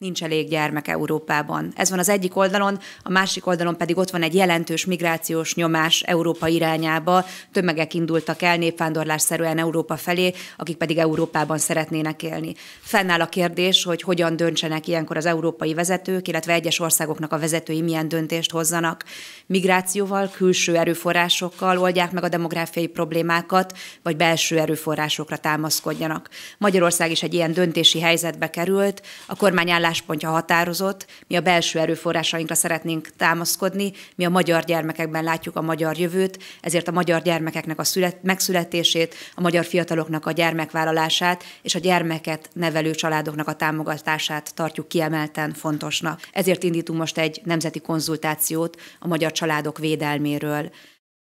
nincs elég gyermek Európában. Ez van az egyik oldalon, a másik oldalon pedig ott van egy jelentős migrációs nyomás Európa irányába. Tömegek indultak el szerűen Európa felé, akik pedig Európában szeretnének élni. Fennáll a kérdés, hogy hogyan döntsenek ilyenkor az európai vezetők, illetve egyes országoknak a vezetői milyen döntést hozzanak. Migrációval, külső erőforrásokkal oldják meg a demográfiai problémákat, vagy belső erőforrásokra támaszkodjanak. Magyarország is egy ilyen döntési helyzetbe került, a kormány álláspontja határozott, mi a belső erőforrásainkra szeretnénk támaszkodni, mi a magyar gyermekekben látjuk a magyar jövőt, ezért a magyar gyermekeknek a szület, megszületését, a magyar fiataloknak a gyermekvállalását és a gyermeket nevelő családoknak a támogatását tartjuk kiemelten fontosnak. Ezért indítunk most egy nemzeti konzultációt a magyar családok védelméről.